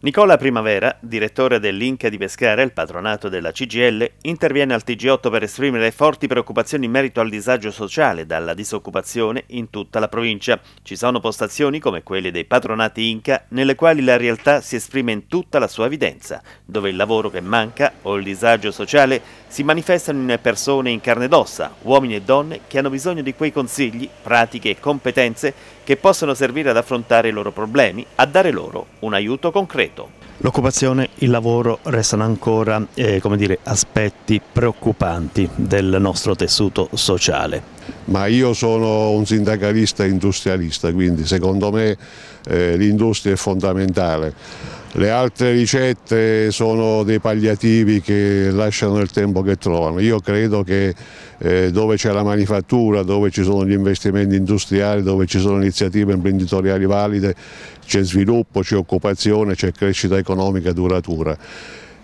Nicola Primavera, direttore dell'Inca di Pescara, il patronato della CGL, interviene al TG8 per esprimere forti preoccupazioni in merito al disagio sociale dalla disoccupazione in tutta la provincia. Ci sono postazioni come quelle dei patronati Inca nelle quali la realtà si esprime in tutta la sua evidenza, dove il lavoro che manca o il disagio sociale si manifestano in persone in carne ed ossa, uomini e donne che hanno bisogno di quei consigli, pratiche e competenze che possono servire ad affrontare i loro problemi, a dare loro un aiuto concreto. L'occupazione, il lavoro restano ancora eh, dire, aspetti preoccupanti del nostro tessuto sociale. Ma io sono un sindacalista industrialista, quindi secondo me eh, l'industria è fondamentale le altre ricette sono dei palliativi che lasciano il tempo che trovano. Io credo che eh, dove c'è la manifattura, dove ci sono gli investimenti industriali, dove ci sono iniziative imprenditoriali valide, c'è sviluppo, c'è occupazione, c'è crescita economica duratura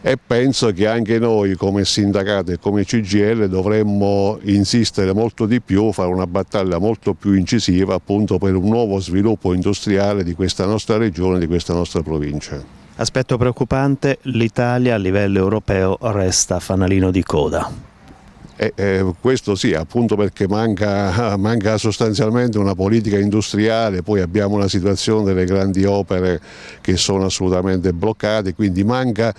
e penso che anche noi come sindacato e come CGL dovremmo insistere molto di più, fare una battaglia molto più incisiva appunto per un nuovo sviluppo industriale di questa nostra regione, di questa nostra provincia. Aspetto preoccupante, l'Italia a livello europeo resta fanalino di coda. Eh, eh, questo sì, appunto perché manca, manca, sostanzialmente una politica industriale, poi abbiamo una situazione delle grandi opere che sono assolutamente bloccate, quindi manca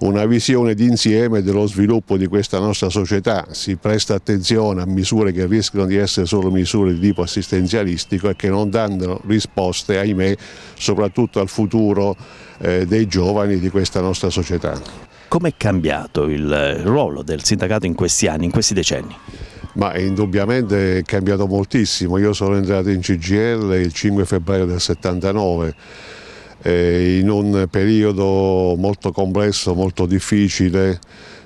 una visione d'insieme dello sviluppo di questa nostra società, si presta attenzione a misure che rischiano di essere solo misure di tipo assistenzialistico e che non danno risposte, ahimè, soprattutto al futuro eh, dei giovani di questa nostra società. Come è cambiato il eh, ruolo del sindacato in questi anni, in questi decenni? Ma indubbiamente è cambiato moltissimo, io sono entrato in CGL il 5 febbraio del 79 eh, in un periodo molto complesso, molto difficile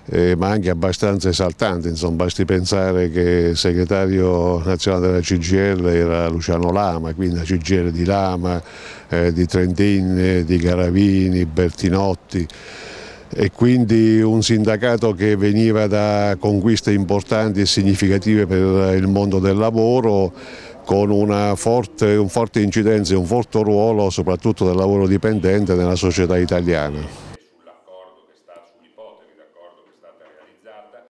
eh, ma anche abbastanza esaltante, insomma, basti pensare che il segretario nazionale della CGL era Luciano Lama, quindi la CGL di Lama, eh, di Trentin, di Garavini, Bertinotti e quindi un sindacato che veniva da conquiste importanti e significative per il mondo del lavoro con una forte, un forte incidenza e un forte ruolo soprattutto del lavoro dipendente nella società italiana.